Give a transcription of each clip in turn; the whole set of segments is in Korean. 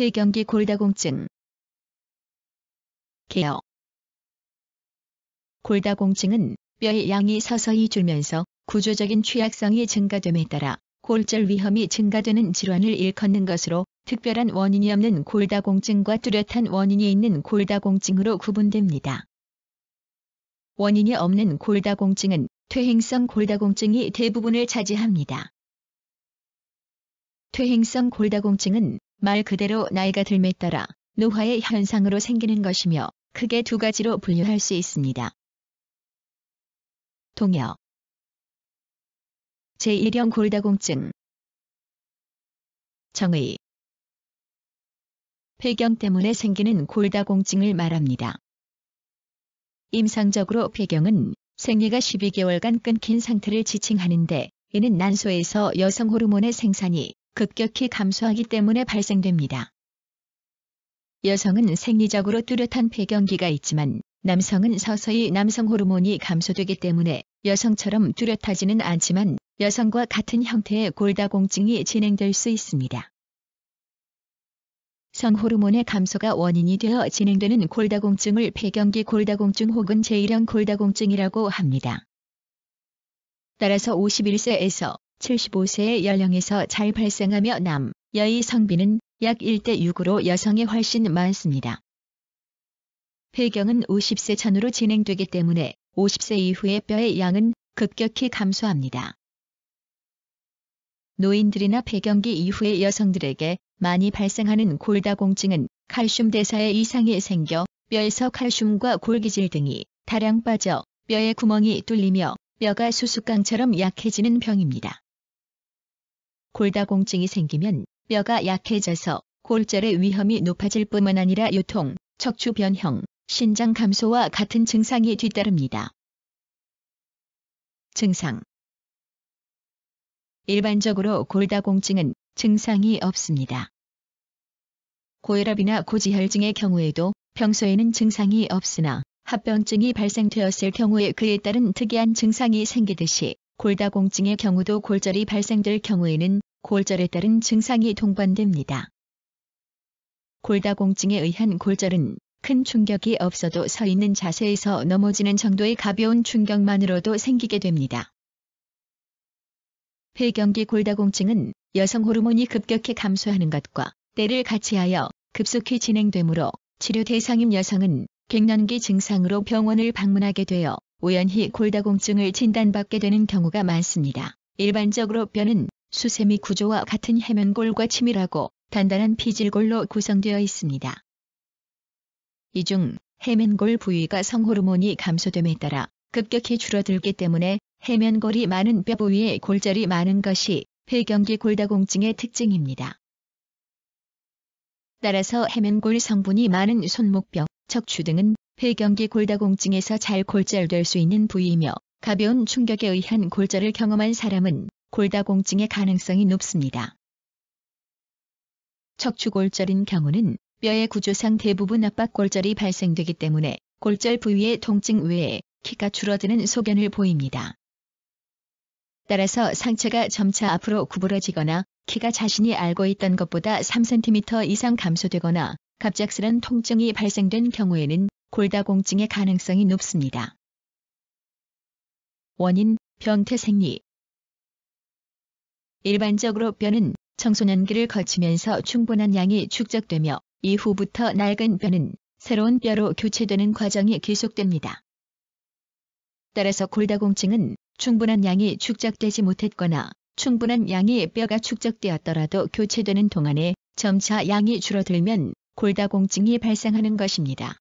폐경기 골다공증 개어 골다공증은 뼈의 양이 서서히 줄면서 구조적인 취약성이 증가됨에 따라 골절 위험이 증가되는 질환을 일컫는 것으로 특별한 원인이 없는 골다공증과 뚜렷한 원인이 있는 골다공증으로 구분됩니다. 원인이 없는 골다공증은 퇴행성 골다공증이 대부분을 차지합니다. 퇴행성 골다공증은 말 그대로 나이가 들매 따라 노화의 현상으로 생기는 것이며 크게 두 가지로 분류할 수 있습니다. 동여 제1형 골다공증 정의 폐경 때문에 생기는 골다공증을 말합니다. 임상적으로 폐경은 생리가 12개월간 끊긴 상태를 지칭하는데 이는 난소에서 여성 호르몬의 생산이 급격히 감소하기 때문에 발생됩니다. 여성은 생리적으로 뚜렷한 배경기가 있지만 남성은 서서히 남성 호르몬이 감소되기 때문에 여성처럼 뚜렷하지는 않지만 여성과 같은 형태의 골다공증이 진행될 수 있습니다. 성 호르몬의 감소가 원인이 되어 진행되는 골다공증을 배경기 골다공증 혹은 제1형 골다공증이라고 합니다. 따라서 51세에서 75세의 연령에서 잘 발생하며 남, 여의 성비는 약 1대 6으로 여성이 훨씬 많습니다. 폐경은 50세 전후로 진행되기 때문에 50세 이후에 뼈의 양은 급격히 감소합니다. 노인들이나 폐경기 이후의 여성들에게 많이 발생하는 골다공증은 칼슘 대사에 이상이 생겨 뼈에서 칼슘과 골기질 등이 다량 빠져 뼈에 구멍이 뚫리며 뼈가 수수깡처럼 약해지는 병입니다. 골다공증이 생기면 뼈가 약해져서 골절의 위험이 높아질 뿐만 아니라 요통, 척추 변형, 신장 감소와 같은 증상이 뒤따릅니다. 증상 일반적으로 골다공증은 증상이 없습니다. 고혈압이나 고지혈증의 경우에도 평소에는 증상이 없으나 합병증이 발생되었을 경우에 그에 따른 특이한 증상이 생기듯이 골다공증의 경우도 골절이 발생될 경우에는 골절에 따른 증상이 동반됩니다. 골다공증에 의한 골절은 큰 충격이 없어도 서 있는 자세에서 넘어지는 정도의 가벼운 충격만으로도 생기게 됩니다. 폐경기 골다공증은 여성 호르몬이 급격히 감소하는 것과 때를 같이하여 급속히 진행되므로 치료 대상인 여성은 갱년기 증상으로 병원을 방문하게 되어 우연히 골다공증을 진단받게 되는 경우가 많습니다. 일반적으로 뼈는 수세미 구조와 같은 해면골과 치밀하고 단단한 피질골로 구성되어 있습니다. 이 중 해면골 부위가 성호르몬이 감소됨에 따라 급격히 줄어들기 때문에 해면골이 많은 뼈 부위에 골절이 많은 것이 폐경기 골다공증의 특징입니다. 따라서 해면골 성분이 많은 손목뼈, 척추 등은 폐경기 골다공증에서 잘 골절될 수 있는 부위이며 가벼운 충격에 의한 골절을 경험한 사람은 골다공증의 가능성이 높습니다. 척추골절인 경우는 뼈의 구조상 대부분 압박골절이 발생되기 때문에 골절 부위의 통증 외에 키가 줄어드는 소견을 보입니다. 따라서 상체가 점차 앞으로 구부러지거나 키가 자신이 알고 있던 것보다 3cm 이상 감소되거나 갑작스런 통증이 발생된 경우에는 골다공증의 가능성이 높습니다. 원인, 변태 생리 일반적으로 뼈는 청소년기를 거치면서 충분한 양이 축적되며 이후부터 낡은 뼈는 새로운 뼈로 교체되는 과정이 계속됩니다. 따라서 골다공증은 충분한 양이 축적되지 못했거나 충분한 양의 뼈가 축적되었더라도 교체되는 동안에 점차 양이 줄어들면 골다공증이 발생하는 것입니다.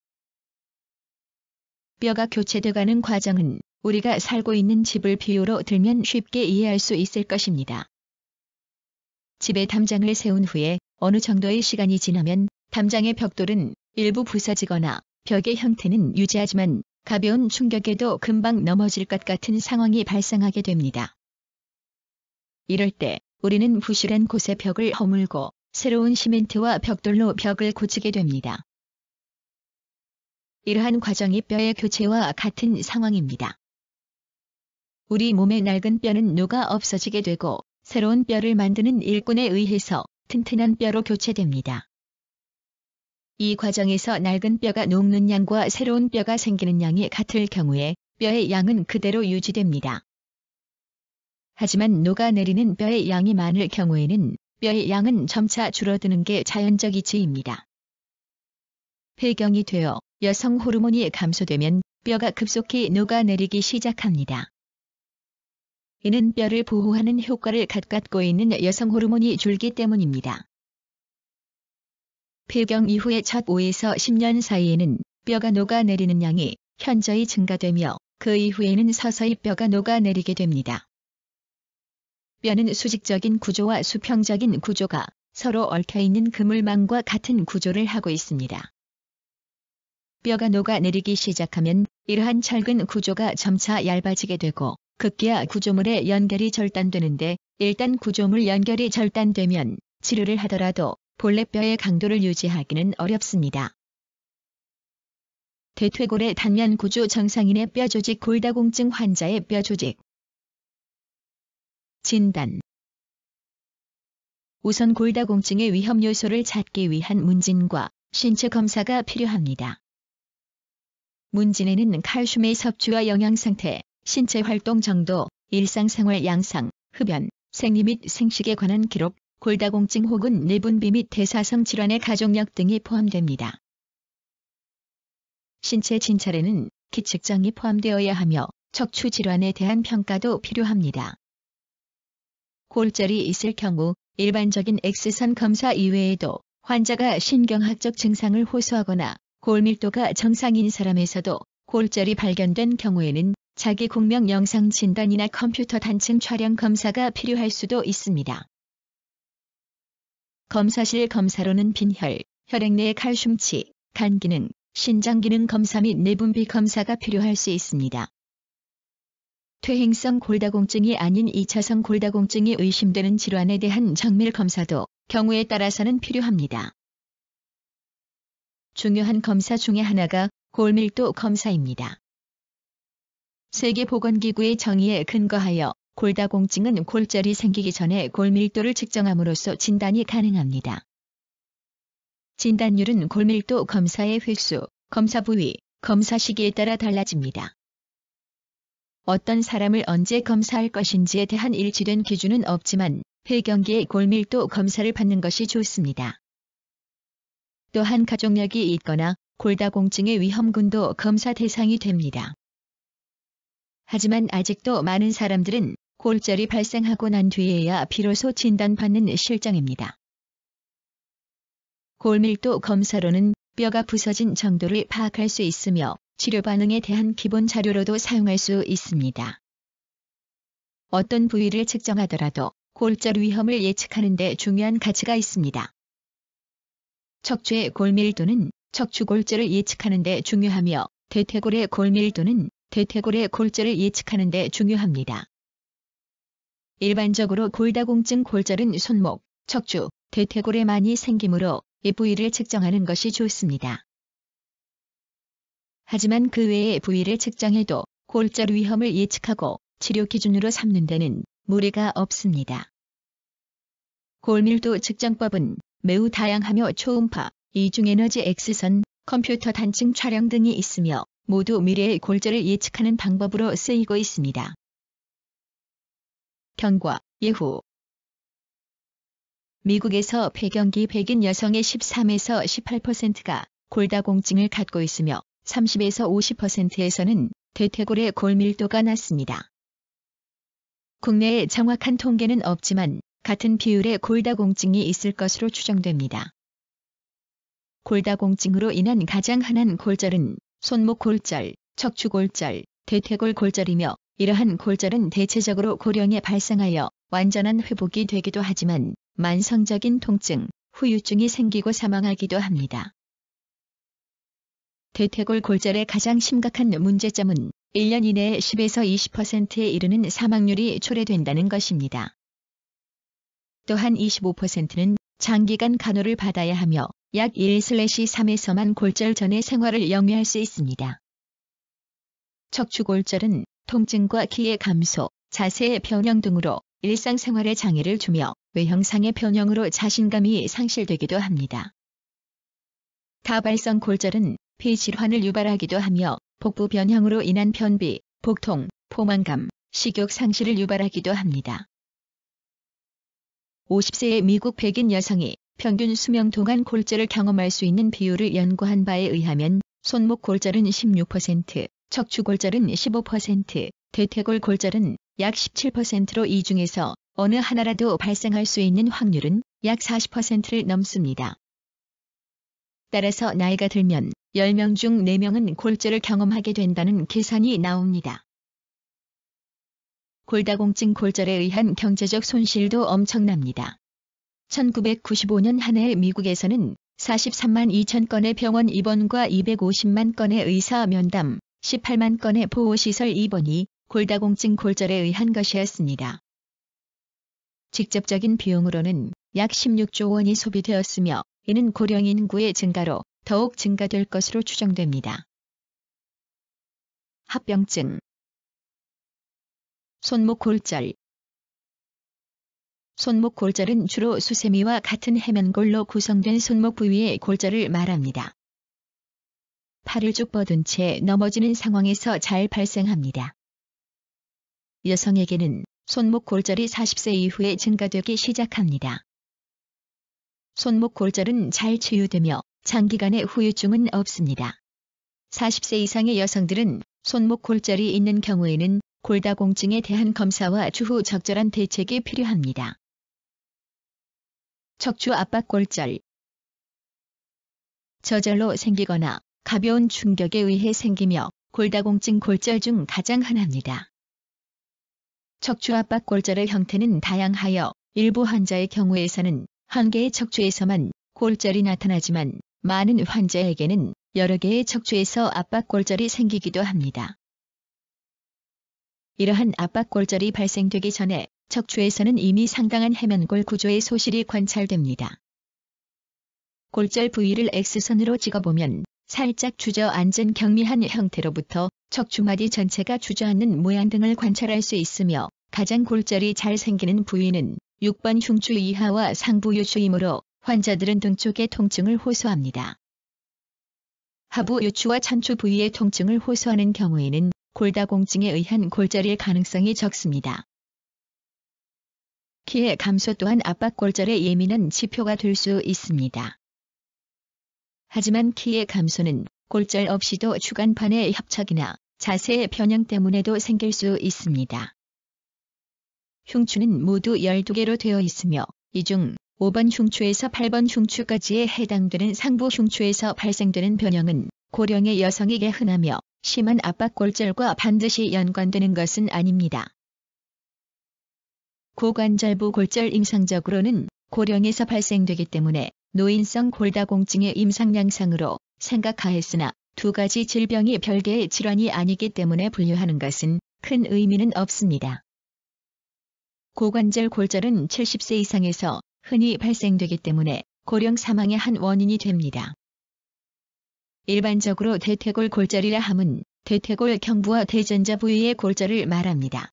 뼈가 교체되가는 과정은 우리가 살고 있는 집을 비유로 들면 쉽게 이해할 수 있을 것입니다. 집에 담장을 세운 후에 어느 정도의 시간이 지나면 담장의 벽돌은 일부 부서지거나 벽의 형태는 유지하지만 가벼운 충격에도 금방 넘어질 것 같은 상황이 발생하게 됩니다. 이럴 때 우리는 부실한 곳의 벽을 허물고 새로운 시멘트와 벽돌로 벽을 고치게 됩니다. 이러한 과정이 뼈의 교체와 같은 상황입니다. 우리 몸의 낡은 뼈는 녹아 없어지게 되고 새로운 뼈를 만드는 일꾼에 의해서 튼튼한 뼈로 교체됩니다. 이 과정에서 낡은 뼈가 녹는 양과 새로운 뼈가 생기는 양이 같을 경우에 뼈의 양은 그대로 유지됩니다. 하지만 녹아내리는 뼈의 양이 많을 경우에는 뼈의 양은 점차 줄어드는 게 자연적 이치입니다. 배경이 되어 여성 호르몬이 감소되면 뼈가 급속히 녹아내리기 시작합니다. 이는 뼈를 보호하는 효과를 갖고 있는 여성 호르몬이 줄기 때문입니다. 폐경 이후의 첫 5에서 10년 사이에는 뼈가 녹아내리는 양이 현저히 증가되며 그 이후에는 서서히 뼈가 녹아내리게 됩니다. 뼈는 수직적인 구조와 수평적인 구조가 서로 얽혀있는 그물망과 같은 구조를 하고 있습니다. 뼈가 녹아내리기 시작하면 이러한 철근 구조가 점차 얇아지게 되고 극기야 구조물의 연결이 절단되는데 일단 구조물 연결이 절단되면 치료를 하더라도 본래 뼈의 강도를 유지하기는 어렵습니다. 대퇴골의 단면 구조 정상인의 뼈 조직 골다공증 환자의 뼈 조직 진단 우선 골다공증의 위험 요소를 찾기 위한 문진과 신체 검사가 필요합니다. 문진에는 칼슘의 섭취와 영양상태, 신체 활동 정도, 일상생활 양상, 흡연, 생리 및 생식에 관한 기록, 골다공증 혹은 내분비 및 대사성 질환의 가족력 등이 포함됩니다. 신체 진찰에는 기측장이 포함되어야 하며 척추 질환에 대한 평가도 필요합니다. 골절이 있을 경우 일반적인 X선 검사 이외에도 환자가 신경학적 증상을 호소하거나 골밀도가 정상인 사람에서도 골절이 발견된 경우에는 자기 공명 영상 진단이나 컴퓨터 단층 촬영 검사가 필요할 수도 있습니다. 검사실 검사로는 빈혈, 혈액 내 칼슘치, 간 기능, 신장 기능 검사 및 내분비 검사가 필요할 수 있습니다. 퇴행성 골다공증이 아닌 2차성 골다공증이 의심되는 질환에 대한 정밀 검사도 경우에 따라서는 필요합니다. 중요한 검사 중의 하나가 골밀도 검사입니다. 세계보건기구의 정의에 근거하여 골다공증은 골절이 생기기 전에 골밀도를 측정함으로써 진단이 가능합니다. 진단율은 골밀도 검사의 횟수, 검사 부위, 검사 시기에 따라 달라집니다. 어떤 사람을 언제 검사할 것인지에 대한 일치된 기준은 없지만 폐경기에 골밀도 검사를 받는 것이 좋습니다. 또한 가족력이 있거나 골다공증의 위험군도 검사 대상이 됩니다. 하지만 아직도 많은 사람들은 골절이 발생하고 난 뒤에야 비로소 진단받는 실정입니다. 골밀도 검사로는 뼈가 부서진 정도를 파악할 수 있으며 치료 반응에 대한 기본 자료로도 사용할 수 있습니다. 어떤 부위를 측정하더라도 골절 위험을 예측하는 데 중요한 가치가 있습니다. 척추의 골밀도는 척추골절을 예측하는 데 중요하며 대퇴골의 골밀도는 대퇴골의 골절을 예측하는 데 중요합니다. 일반적으로 골다공증 골절은 손목, 척추, 대퇴골에 많이 생기므로 이 부위를 측정하는 것이 좋습니다. 하지만 그 외의 부위를 측정해도 골절 위험을 예측하고 치료 기준으로 삼는 데는 무리가 없습니다. 골밀도 측정법은 매우 다양하며 초음파, 이중에너지 X선, 컴퓨터 단층 촬영 등이 있으며 모두 미래의 골절을 예측하는 방법으로 쓰이고 있습니다. 경과, 예후 미국에서 폐경기 백인 여성의 13에서 18%가 골다공증을 갖고 있으며 30에서 50%에서는 대퇴골의 골밀도가 낮습니다. 국내에 정확한 통계는 없지만 같은 비율의 골다공증이 있을 것으로 추정됩니다. 골다공증으로 인한 가장 흔한 골절은 손목 골절, 척추 골절, 대퇴골 골절이며 이러한 골절은 대체적으로 고령에 발생하여 완전한 회복이 되기도 하지만 만성적인 통증, 후유증이 생기고 사망하기도 합니다. 대퇴골 골절의 가장 심각한 문제점은 1년 이내에 10에서 20%에 이르는 사망률이 초래된다는 것입니다. 또한 25%는 장기간 간호를 받아야 하며 약 1-3에서만 골절 전의 생활을 영위할 수 있습니다. 척추골절은 통증과 키의 감소, 자세의 변형 등으로 일상생활에 장애를 주며 외형상의 변형으로 자신감이 상실되기도 합니다. 다발성 골절은 피 질환을 유발하기도 하며 복부 변형으로 인한 변비 복통, 포만감, 식욕 상실을 유발하기도 합니다. 50세의 미국 백인 여성이 평균 수명 동안 골절을 경험할 수 있는 비율을 연구한 바에 의하면 손목 골절은 16%, 척추 골절은 15%, 대퇴골 골절은 약 17%로 이 중에서 어느 하나라도 발생할 수 있는 확률은 약 40%를 넘습니다. 따라서 나이가 들면 10명 중 4명은 골절을 경험하게 된다는 계산이 나옵니다. 골다공증 골절에 의한 경제적 손실도 엄청납니다. 1995년 한 해 미국에서는 43만 2천 건의 병원 입원과 250만 건의 의사 면담, 18만 건의 보호시설 입원이 골다공증 골절에 의한 것이었습니다. 직접적인 비용으로는 약 16조 원이 소비되었으며 이는 고령 인구의 증가로 더욱 증가될 것으로 추정됩니다. 합병증 손목 골절 손목 골절은 주로 수세미와 같은 해면골로 구성된 손목 부위의 골절을 말합니다. 팔을 쭉 뻗은 채 넘어지는 상황에서 잘 발생합니다. 여성에게는 손목 골절이 40세 이후에 증가되기 시작합니다. 손목 골절은 잘 치유되며 장기간의 후유증은 없습니다. 40세 이상의 여성들은 손목 골절이 있는 경우에는 골다공증에 대한 검사와 추후 적절한 대책이 필요합니다. 척추 압박골절 저절로 생기거나 가벼운 충격에 의해 생기며 골다공증 골절 중 가장 흔합니다. 척추 압박 골절의 형태는 다양하여 일부 환자의 경우에서는 한 개의 척추에서만 골절이 나타나지만 많은 환자에게는 여러 개의 척추에서 압박 골절이 생기기도 합니다. 이러한 압박 골절이 발생되기 전에 척추에서는 이미 상당한 해면골 구조의 소실이 관찰됩니다. 골절 부위를 X선으로 찍어보면 살짝 주저앉은 경미한 형태로부터 척추마디 전체가 주저앉는 모양 등을 관찰할 수 있으며 가장 골절이 잘 생기는 부위는 6번 흉추 이하와 상부 요추이므로 환자들은 등 쪽의 통증을 호소합니다. 하부 요추와 천추 부위의 통증을 호소하는 경우에는 골다공증에 의한 골절일 가능성이 적습니다. 키의 감소 또한 압박골절의 예민한 지표가 될 수 있습니다. 하지만 키의 감소는 골절 없이도 주간판의 협착이나 자세의 변형 때문에도 생길 수 있습니다. 흉추는 모두 12개로 되어 있으며 이 중 5번 흉추에서 8번 흉추까지에 해당되는 상부 흉추에서 발생되는 변형은 고령의 여성에게 흔하며 심한 압박 골절과 반드시 연관되는 것은 아닙니다. 고관절부 골절 임상적으로는 고령에서 발생되기 때문에 노인성 골다공증의 임상 양상으로 생각하였으나 두 가지 질병이 별개의 질환이 아니기 때문에 분류하는 것은 큰 의미는 없습니다. 고관절 골절은 70세 이상에서 흔히 발생되기 때문에 고령 사망의 한 원인이 됩니다. 일반적으로 대퇴골 골절이라 함은 대퇴골 경부와 대전자 부위의 골절을 말합니다.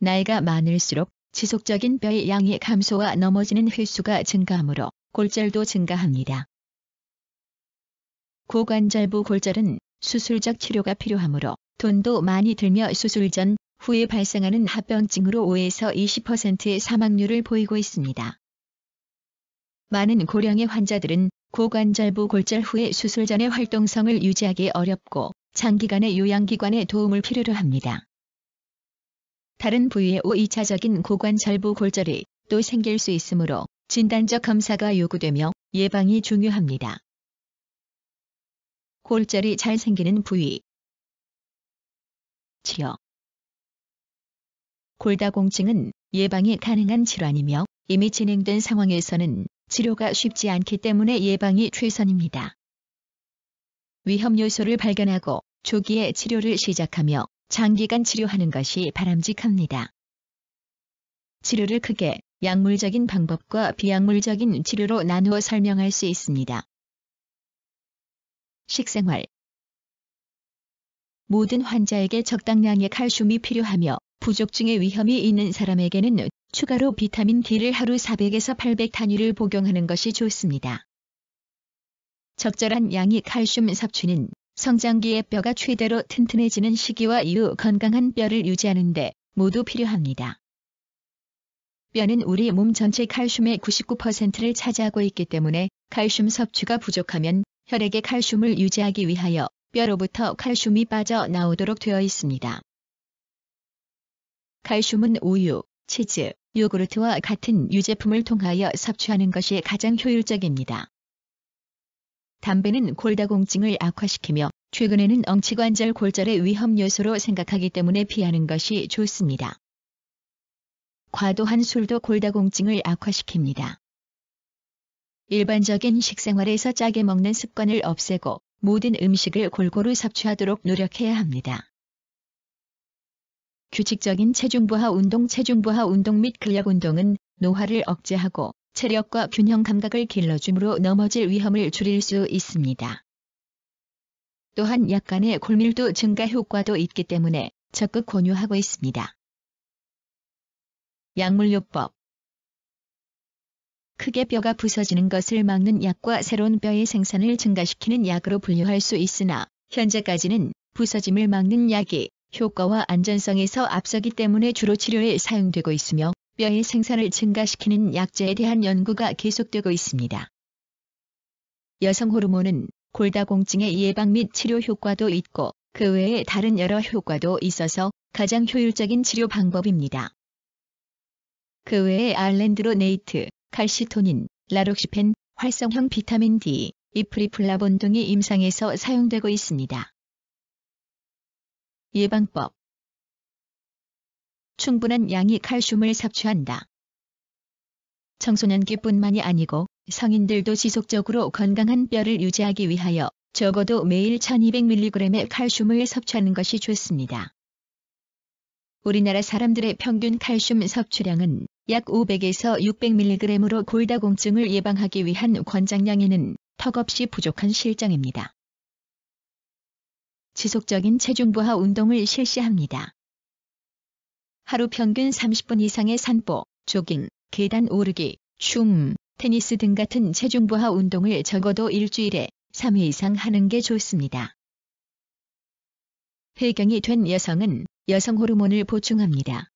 나이가 많을수록 지속적인 뼈의 양이 감소와 넘어지는 횟수가 증가하므로 골절도 증가합니다. 고관절부 골절은 수술적 치료가 필요하므로 돈도 많이 들며 수술 전 후에 발생하는 합병증으로 5에서 20%의 사망률을 보이고 있습니다. 많은 고령의 환자들은 고관절부 골절 후에 수술 전의 활동성을 유지하기 어렵고 장기간의 요양기관의 도움을 필요로 합니다. 다른 부위의 5이차적인 고관절부 골절이 또 생길 수 있으므로 진단적 검사가 요구되며 예방이 중요합니다. 골절이 잘 생기는 부위 치료 골다공증은 예방이 가능한 질환이며 이미 진행된 상황에서는 치료가 쉽지 않기 때문에 예방이 최선입니다. 위험 요소를 발견하고 조기에 치료를 시작하며 장기간 치료하는 것이 바람직합니다. 치료를 크게 약물적인 방법과 비약물적인 치료로 나누어 설명할 수 있습니다. 식생활 모든 환자에게 적당량의 칼슘이 필요하며 부족증의 위험이 있는 사람에게는 추가로 비타민 D를 하루 400에서 800 단위를 복용하는 것이 좋습니다. 적절한 양의 칼슘 섭취는 성장기의 뼈가 최대로 튼튼해지는 시기와 이후 건강한 뼈를 유지하는데 모두 필요합니다. 뼈는 우리 몸 전체 칼슘의 99%를 차지하고 있기 때문에 칼슘 섭취가 부족하면 혈액의 칼슘을 유지하기 위하여 뼈로부터 칼슘이 빠져나오도록 되어 있습니다. 칼슘은 우유, 치즈, 요구르트와 같은 유제품을 통하여 섭취하는 것이 가장 효율적입니다. 담배는 골다공증을 악화시키며 최근에는 엉치관절 골절의 위험 요소로 생각하기 때문에 피하는 것이 좋습니다. 과도한 술도 골다공증을 악화시킵니다. 일반적인 식생활에서 짜게 먹는 습관을 없애고 모든 음식을 골고루 섭취하도록 노력해야 합니다. 규칙적인 체중 부하 운동 체중 부하 운동 및 근력 운동은 노화를 억제하고 체력과 균형 감각을 길러줌으로 넘어질 위험을 줄일 수 있습니다. 또한 약간의 골밀도 증가 효과도 있기 때문에 적극 권유하고 있습니다. 약물요법 크게 뼈가 부서지는 것을 막는 약과 새로운 뼈의 생산을 증가시키는 약으로 분류할 수 있으나 현재까지는 부서짐을 막는 약이 효과와 안전성에서 앞서기 때문에 주로 치료에 사용되고 있으며 뼈의 생산을 증가시키는 약제에 대한 연구가 계속되고 있습니다. 여성 호르몬은 골다공증의 예방 및 치료 효과도 있고 그 외에 다른 여러 효과도 있어서 가장 효율적인 치료 방법입니다. 그 외에 알렌드로네이트, 칼시토닌, 라록시펜, 활성형 비타민 D, 이프리플라본 등이 임상에서 사용되고 있습니다. 예방법 충분한 양의 칼슘을 섭취한다. 청소년기뿐만이 아니고 성인들도 지속적으로 건강한 뼈를 유지하기 위하여 적어도 매일 1200mg의 칼슘을 섭취하는 것이 좋습니다. 우리나라 사람들의 평균 칼슘 섭취량은 약 500에서 600mg으로 골다공증을 예방하기 위한 권장량에는 턱없이 부족한 실정입니다. 지속적인 체중부하 운동을 실시합니다. 하루 평균 30분 이상의 산보, 조깅, 계단 오르기, 춤, 테니스 등 같은 체중부하 운동을 적어도 일주일에 3회 이상 하는 게 좋습니다. 폐경이 된 여성은 여성 호르몬을 보충합니다.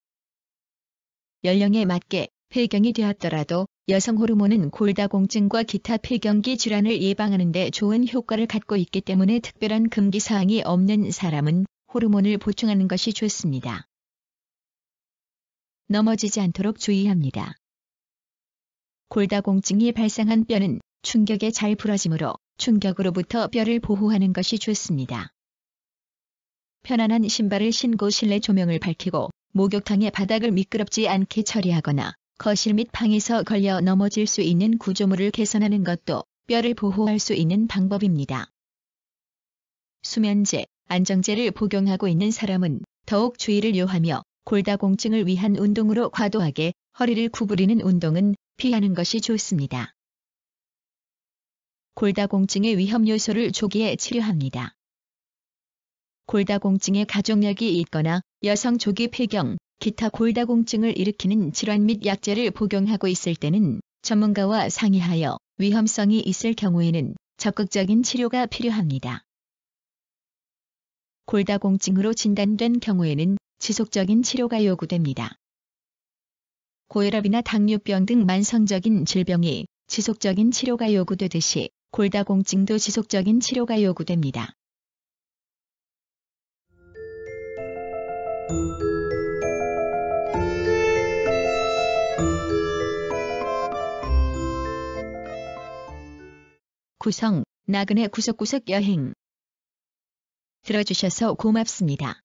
연령에 맞게 폐경이 되었더라도 여성 호르몬은 골다공증과 기타 폐경기 질환을 예방하는 데 좋은 효과를 갖고 있기 때문에 특별한 금기 사항이 없는 사람은 호르몬을 보충하는 것이 좋습니다. 넘어지지 않도록 주의합니다. 골다공증이 발생한 뼈는 충격에 잘 부러지므로 충격으로부터 뼈를 보호하는 것이 좋습니다. 편안한 신발을 신고 실내 조명을 밝히고 목욕탕의 바닥을 미끄럽지 않게 처리하거나 거실 및 방에서 걸려 넘어질 수 있는 구조물을 개선하는 것도 뼈를 보호할 수 있는 방법입니다. 수면제, 안정제를 복용하고 있는 사람은 더욱 주의를 요하며 골다공증을 위한 운동으로 과도하게 허리를 구부리는 운동은 피하는 것이 좋습니다. 골다공증의 위험 요소를 조기에 치료합니다. 골다공증의 가족력이 있거나 여성 조기 폐경, 기타 골다공증을 일으키는 질환 및 약제를 복용하고 있을 때는 전문가와 상의하여 위험성이 있을 경우에는 적극적인 치료가 필요합니다. 골다공증으로 진단된 경우에는 지속적인 치료가 요구됩니다. 고혈압이나 당뇨병 등 만성적인 질병이 지속적인 치료가 요구되듯이 골다공증도 지속적인 치료가 요구됩니다. 구성, 나그네 구석구석 여행. 들어주셔서 고맙습니다.